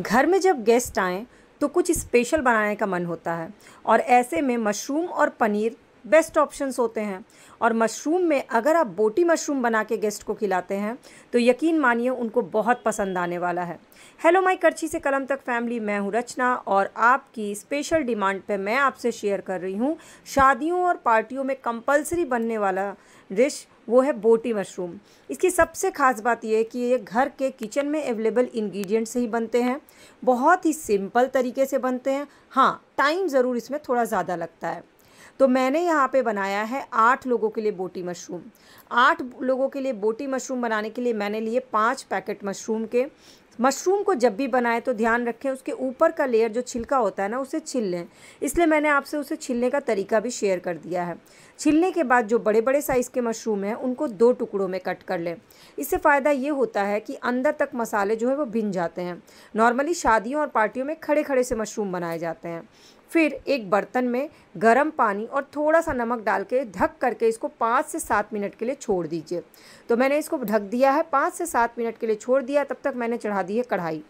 घर में जब गेस्ट आएँ तो कुछ स्पेशल बनाने का मन होता है और ऐसे में मशरूम और पनीर बेस्ट ऑप्शंस होते हैं और मशरूम में अगर आप बोटी मशरूम बना के गेस्ट को खिलाते हैं तो यकीन मानिए उनको बहुत पसंद आने वाला है हेलो माई करछी से कलम तक फैमिली मैं हूँ रचना और आपकी स्पेशल डिमांड पे मैं आपसे शेयर कर रही हूँ शादियों और पार्टियों में कंपलसरी बनने वाला डिश वो है बोटी मशरूम इसकी सबसे ख़ास बात यह है कि ये घर के किचन में अवेलेबल इंग्रेडिएंट से ही बनते हैं बहुत ही सिंपल तरीके से बनते हैं हाँ टाइम ज़रूर इसमें थोड़ा ज़्यादा लगता है तो मैंने यहाँ पे बनाया है आठ लोगों के लिए बोटी मशरूम आठ लोगों के लिए बोटी मशरूम बनाने के लिए मैंने लिए पाँच पैकेट मशरूम के मशरूम को जब भी बनाएं तो ध्यान रखें उसके ऊपर का लेयर जो छिलका होता है ना उसे छिल लें इसलिए मैंने आपसे उसे छिलने का तरीका भी शेयर कर दिया है छिलने के बाद जो बड़े बड़े साइज़ के मशरूम हैं उनको दो टुकड़ों में कट कर लें इससे फ़ायदा ये होता है कि अंदर तक मसाले जो है वो भिन जाते हैं नॉर्मली शादियों और पार्टियों में खड़े खड़े से मशरूम बनाए जाते हैं फिर एक बर्तन में गर्म पानी और थोड़ा सा नमक डाल के ढक करके इसको पाँच से सात मिनट के लिए छोड़ दीजिए तो मैंने इसको ढक दिया है पाँच से सात मिनट के लिए छोड़ दिया तब तक मैंने चढ़ा दी है कढ़ाई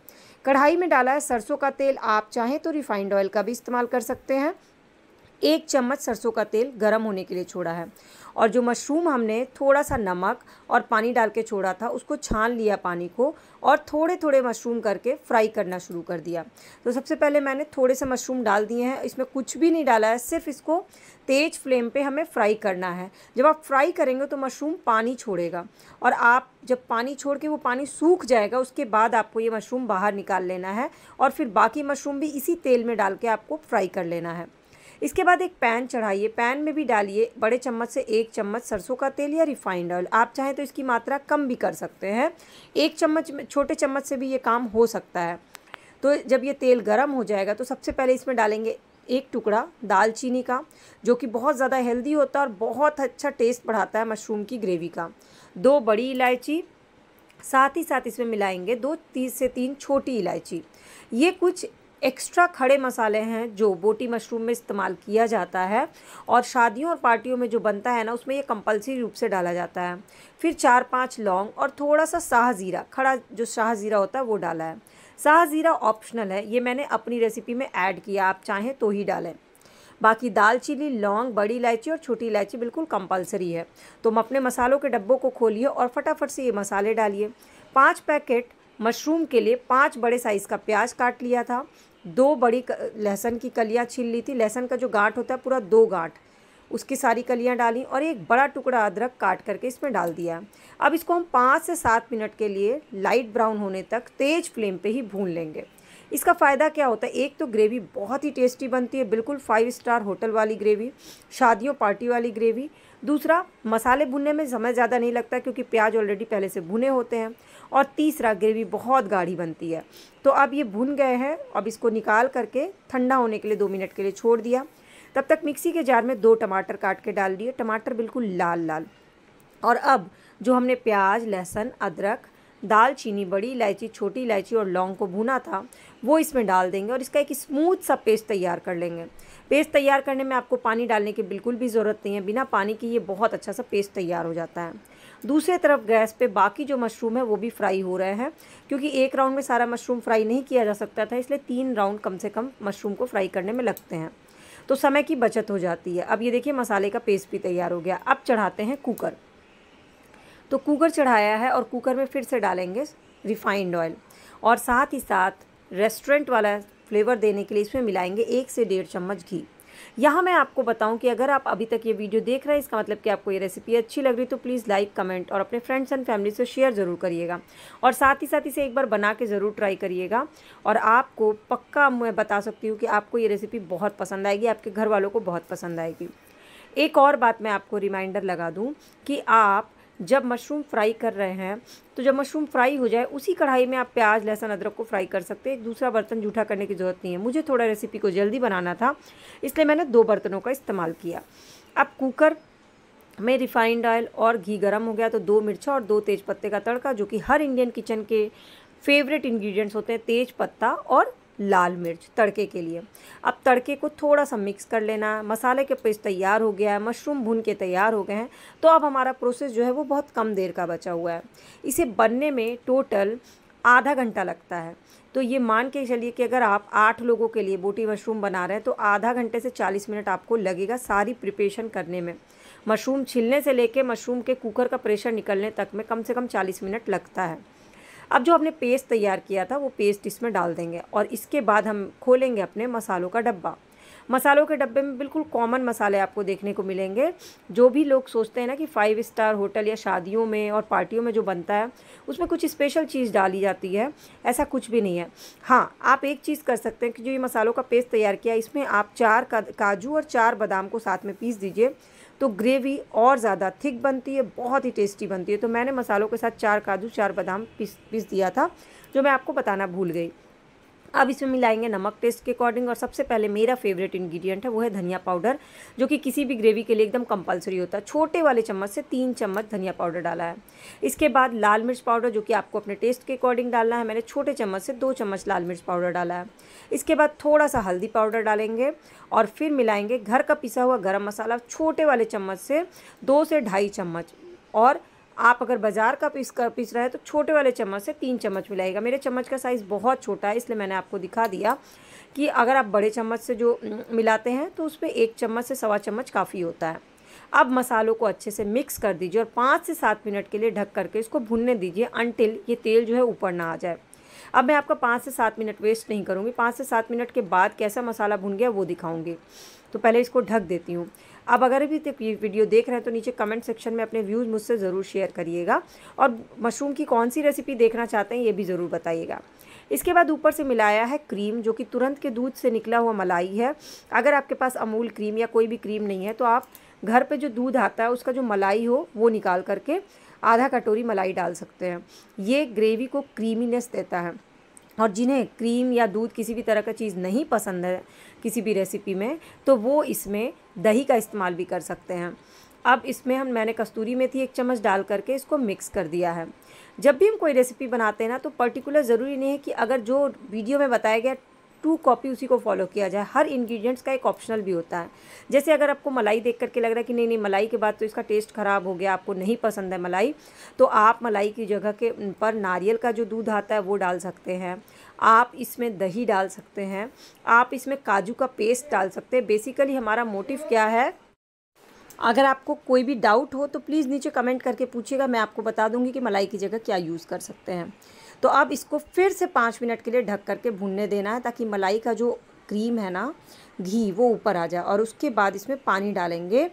कढ़ाई में डाला है सरसों का तेल आप चाहें तो रिफाइंड ऑयल का भी इस्तेमाल कर सकते हैं एक चम्मच सरसों का तेल गर्म होने के लिए छोड़ा है और जो मशरूम हमने थोड़ा सा नमक और पानी डाल के छोड़ा था उसको छान लिया पानी को और थोड़े थोड़े मशरूम करके फ्राई करना शुरू कर दिया तो सबसे पहले मैंने थोड़े से मशरूम डाल दिए हैं इसमें कुछ भी नहीं डाला है सिर्फ इसको तेज़ फ्लेम पे हमें फ्राई करना है जब आप फ्राई करेंगे तो मशरूम पानी छोड़ेगा और आप जब पानी छोड़ के वो पानी सूख जाएगा उसके बाद आपको ये मशरूम बाहर निकाल लेना है और फिर बाकी मशरूम भी इसी तेल में डाल के आपको फ्राई कर लेना है इसके बाद एक पैन चढ़ाइए पैन में भी डालिए बड़े चम्मच से एक चम्मच सरसों का तेल या रिफाइंड ऑयल आप चाहें तो इसकी मात्रा कम भी कर सकते हैं एक चम्मच छोटे चम्मच से भी ये काम हो सकता है तो जब ये तेल गर्म हो जाएगा तो सबसे पहले इसमें डालेंगे एक टुकड़ा दालचीनी का जो कि बहुत ज़्यादा हेल्दी होता है और बहुत अच्छा टेस्ट बढ़ाता है मशरूम की ग्रेवी का दो बड़ी इलायची साथ ही साथ इसमें मिलाएंगे दो तीस से तीन छोटी इलायची ये कुछ एक्स्ट्रा खड़े मसाले हैं जो बोटी मशरूम में इस्तेमाल किया जाता है और शादियों और पार्टियों में जो बनता है ना उसमें ये कंपलसरी रूप से डाला जाता है फिर चार पाँच लौंग और थोड़ा सा शाह ज़ीरा खड़ा जो शाह ज़ीरा होता है वो डाला है शाह ज़ीरा ऑप्शनल है ये मैंने अपनी रेसिपी में ऐड किया आप चाहें तो ही डालें बाकी दालचीनी लौंग बड़ी इलायची और छोटी इलायची बिल्कुल कंपलसरी है तुम हम अपने मसालों के डब्बों को खोलिए और फटाफट से ये मसाले डालिए पाँच पैकेट मशरूम के लिए पाँच बड़े साइज़ का प्याज काट लिया था दो बड़ी लहसुन की कलियाँ छील ली थी लहसुन का जो गांठ होता है पूरा दो गांठ उसकी सारी कलियाँ डाली और एक बड़ा टुकड़ा अदरक काट करके इसमें डाल दिया अब इसको हम पाँच से सात मिनट के लिए लाइट ब्राउन होने तक तेज़ फ्लेम पे ही भून लेंगे इसका फ़ायदा क्या होता है एक तो ग्रेवी बहुत ही टेस्टी बनती है बिल्कुल फाइव स्टार होटल वाली ग्रेवी शादियों पार्टी वाली ग्रेवी दूसरा मसाले भुनने में समय ज़्यादा नहीं लगता क्योंकि प्याज ऑलरेडी पहले से भुने होते हैं और तीसरा ग्रेवी बहुत गाढ़ी बनती है तो अब ये भुन गए हैं अब इसको निकाल करके ठंडा होने के लिए दो मिनट के लिए छोड़ दिया तब तक मिक्सी के जार में दो टमाटर काट के डाल दिए टमाटर बिल्कुल लाल लाल और अब जो हमने प्याज लहसुन अदरक दालचीनी बड़ी इलायची छोटी इलायची और लौंग को भुना था वो इसमें डाल देंगे और इसका एक स्मूथ सा पेस्ट तैयार कर लेंगे पेस्ट तैयार करने में आपको पानी डालने की बिल्कुल भी ज़रूरत नहीं है बिना पानी की ये बहुत अच्छा सा पेस्ट तैयार हो जाता है दूसरे तरफ गैस पे बाकी जो मशरूम है वो भी फ्राई हो रहे हैं क्योंकि एक राउंड में सारा मशरूम फ्राई नहीं किया जा सकता था इसलिए तीन राउंड कम से कम मशरूम को फ्राई करने में लगते हैं तो समय की बचत हो जाती है अब ये देखिए मसाले का पेस्ट भी तैयार हो गया अब चढ़ाते हैं कुकर तो कुकर चढ़ाया है और कुकर में फिर से डालेंगे रिफाइंड ऑयल और साथ ही साथ रेस्टोरेंट वाला फ्लेवर देने के लिए इसमें मिलाएंगे एक से डेढ़ चम्मच घी यहाँ मैं आपको बताऊं कि अगर आप अभी तक ये वीडियो देख रहे हैं इसका मतलब कि आपको ये रेसिपी अच्छी लग रही तो प्लीज़ लाइक कमेंट और अपने फ्रेंड्स एंड फैमिली से शेयर ज़रूर करिएगा और साथ ही साथ इसे एक बार बना के ज़रूर ट्राई करिएगा और आपको पक्का मैं बता सकती हूँ कि आपको ये रेसिपी बहुत पसंद आएगी आपके घर वालों को बहुत पसंद आएगी एक और बात मैं आपको रिमाइंडर लगा दूँ कि आप जब मशरूम फ्राई कर रहे हैं तो जब मशरूम फ्राई हो जाए उसी कढ़ाई में आप प्याज लहसुन अदरक को फ्राई कर सकते हैं एक दूसरा बर्तन जूठा करने की ज़रूरत नहीं है मुझे थोड़ा रेसिपी को जल्दी बनाना था इसलिए मैंने दो बर्तनों का इस्तेमाल किया अब कुकर में रिफाइंड ऑयल और घी गर्म हो गया तो दो मिर्चा और दो तेज़ पत्ते का तड़का जो कि हर इंडियन किचन के फेवरेट इन्ग्रीडियंट्स होते हैं तेज पत्ता और लाल मिर्च तड़के के लिए अब तड़के को थोड़ा सा मिक्स कर लेना मसाले के पेस्ट तैयार हो गया है मशरूम भून के तैयार हो गए हैं तो अब हमारा प्रोसेस जो है वो बहुत कम देर का बचा हुआ है इसे बनने में टोटल आधा घंटा लगता है तो ये मान के चलिए कि अगर आप आठ लोगों के लिए बोटी मशरूम बना रहे हैं तो आधा घंटे से चालीस मिनट आपको लगेगा सारी प्रिपेशन करने में मशरूम छिलने से लेके मशरूम के कुकर का प्रेशर निकलने तक में कम से कम चालीस मिनट लगता है अब जो हमने पेस्ट तैयार किया था वो पेस्ट इसमें डाल देंगे और इसके बाद हम खोलेंगे अपने मसालों का डब्बा मसालों के डब्बे में बिल्कुल कॉमन मसाले आपको देखने को मिलेंगे जो भी लोग सोचते हैं ना कि फाइव स्टार होटल या शादियों में और पार्टियों में जो बनता है उसमें कुछ स्पेशल चीज़ डाली जाती है ऐसा कुछ भी नहीं है हाँ आप एक चीज़ कर सकते हैं कि जो ये मसालों का पेस्ट तैयार किया इसमें आप चार काजू और चार बादाम को साथ में पीस दीजिए तो ग्रेवी और ज़्यादा थिक बनती है बहुत ही टेस्टी बनती है तो मैंने मसालों के साथ चार काजू चार बादाम पीस पीस दिया था जो मैं आपको बताना भूल गई अब इसमें मिलाएंगे नमक टेस्ट के अकॉर्डिंग और सबसे पहले मेरा फेवरेट इंग्रेडिएंट है वो है धनिया पाउडर जो कि किसी भी ग्रेवी के लिए एकदम कंपलसरी होता है छोटे वाले चम्मच से तीन चम्मच धनिया पाउडर डाला है इसके बाद लाल मिर्च पाउडर जो कि आपको अपने टेस्ट के अकॉर्डिंग डालना है मैंने छोटे चम्मच से दो चम्मच लाल मिर्च पाउडर डाला है इसके बाद थोड़ा सा हल्दी पाउडर डालेंगे और फिर मिलाएंगे घर का पिसा हुआ गर्म मसाला छोटे वाले चम्मच से दो से ढाई चम्मच और आप अगर बाज़ार का पीस कर पीस रहे हैं तो छोटे वाले चम्मच से तीन चम्मच मिलाएगा मेरे चम्मच का साइज़ बहुत छोटा है इसलिए मैंने आपको दिखा दिया कि अगर आप बड़े चम्मच से जो मिलाते हैं तो उस पर एक चम्मच से सवा चम्मच काफ़ी होता है अब मसालों को अच्छे से मिक्स कर दीजिए और पाँच से सात मिनट के लिए ढक करके इसको भुनने दीजिए अनटिल ये तेल जो है ऊपर ना आ जाए अब मैं आपका पाँच से सात मिनट वेस्ट नहीं करूँगी पाँच से सात मिनट के बाद कैसा मसाला भुन गया वो दिखाऊँगी तो पहले इसको ढक देती हूँ आप अगर अभी तक ये वीडियो देख रहे हैं तो नीचे कमेंट सेक्शन में अपने व्यूज़ मुझसे ज़रूर शेयर करिएगा और मशरूम की कौन सी रेसिपी देखना चाहते हैं ये भी ज़रूर बताइएगा इसके बाद ऊपर से मिलाया है क्रीम जो कि तुरंत के दूध से निकला हुआ मलाई है अगर आपके पास अमूल क्रीम या कोई भी क्रीम नहीं है तो आप घर पे जो दूध आता है उसका जो मलाई हो वो निकाल करके आधा कटोरी मलाई डाल सकते हैं ये ग्रेवी को क्रीमीनेस देता है और जिन्हें क्रीम या दूध किसी भी तरह का चीज़ नहीं पसंद है किसी भी रेसिपी में तो वो इसमें दही का इस्तेमाल भी कर सकते हैं अब इसमें हम मैंने कस्तूरी मेथी एक चम्मच डाल करके इसको मिक्स कर दिया है जब भी हम कोई रेसिपी बनाते हैं ना तो पर्टिकुलर ज़रूरी नहीं है कि अगर जो वीडियो में बताया गया टू कॉपी उसी को फॉलो किया जाए हर इंग्रेडिएंट्स का एक ऑप्शनल भी होता है जैसे अगर आपको मलाई देख करके लग रहा है कि नहीं नहीं मलाई के बाद तो इसका टेस्ट ख़राब हो गया आपको नहीं पसंद है मलाई तो आप मलाई की जगह के पर नारियल का जो दूध आता है वो डाल सकते हैं आप इसमें दही डाल सकते हैं आप इसमें काजू का पेस्ट डाल सकते हैं बेसिकली हमारा मोटिव क्या है अगर आपको कोई भी डाउट हो तो प्लीज़ नीचे कमेंट करके पूछिएगा मैं आपको बता दूंगी कि मलाई की जगह क्या यूज़ कर सकते हैं तो अब इसको फिर से पाँच मिनट के लिए ढक करके भूनने देना है ताकि मलाई का जो क्रीम है ना घी वो ऊपर आ जाए और उसके बाद इसमें पानी डालेंगे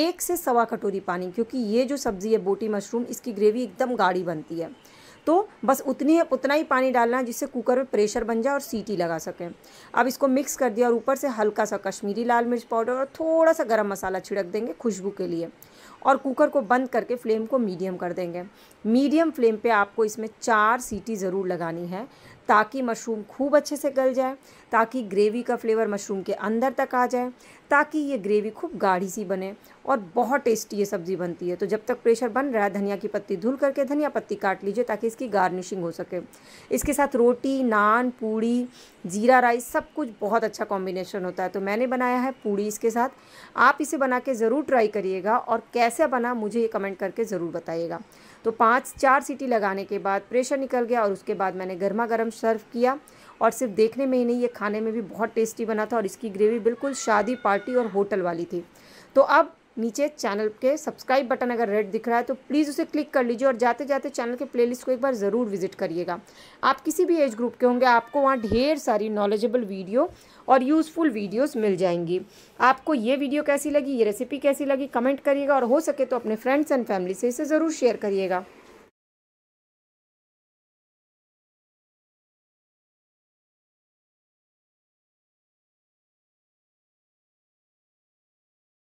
एक से सवा कटोरी पानी क्योंकि ये जो सब्ज़ी है बोटी मशरूम इसकी ग्रेवी एकदम गाढ़ी बनती है तो बस उतनी उतना ही पानी डालना है जिससे कुकर में प्रेशर बन जाए और सीटी लगा सकें अब इसको मिक्स कर दिया और ऊपर से हल्का सा कश्मीरी लाल मिर्च पाउडर और थोड़ा सा गरम मसाला छिड़क देंगे खुशबू के लिए और कुकर को बंद करके फ्लेम को मीडियम कर देंगे मीडियम फ्लेम पे आपको इसमें चार सीटी ज़रूर लगानी है ताकि मशरूम खूब अच्छे से गल जाए ताकि ग्रेवी का फ्लेवर मशरूम के अंदर तक आ जाए ताकि ये ग्रेवी खूब गाढ़ी सी बने और बहुत टेस्टी ये सब्ज़ी बनती है तो जब तक प्रेशर बन रहा है धनिया की पत्ती धुल करके धनिया पत्ती काट लीजिए ताकि इसकी गार्निशिंग हो सके इसके साथ रोटी नान पूड़ी जीरा राइस सब कुछ बहुत अच्छा कॉम्बिनेशन होता है तो मैंने बनाया है पूड़ी इसके साथ आप इसे बना के ज़रूर ट्राई करिएगा और कैसे बना मुझे ये कमेंट करके ज़रूर बताइएगा तो पाँच चार सीटी लगाने के बाद प्रेशर निकल गया और उसके बाद मैंने गर्मा गर्म सर्व किया और सिर्फ देखने में ही नहीं ये खाने में भी बहुत टेस्टी बना था और इसकी ग्रेवी बिल्कुल शादी पार्टी और होटल वाली थी तो अब नीचे चैनल के सब्सक्राइब बटन अगर रेड दिख रहा है तो प्लीज़ उसे क्लिक कर लीजिए और जाते जाते चैनल के प्लेलिस्ट को एक बार ज़रूर विजिट करिएगा आप किसी भी एज ग्रुप के होंगे आपको वहाँ ढेर सारी नॉलेजेबल वीडियो और यूज़फुल वीडियोस मिल जाएंगी आपको ये वीडियो कैसी लगी ये रेसिपी कैसी लगी कमेंट करिएगा और हो सके तो अपने फ्रेंड्स एंड फैमिली से इसे ज़रूर शेयर करिएगा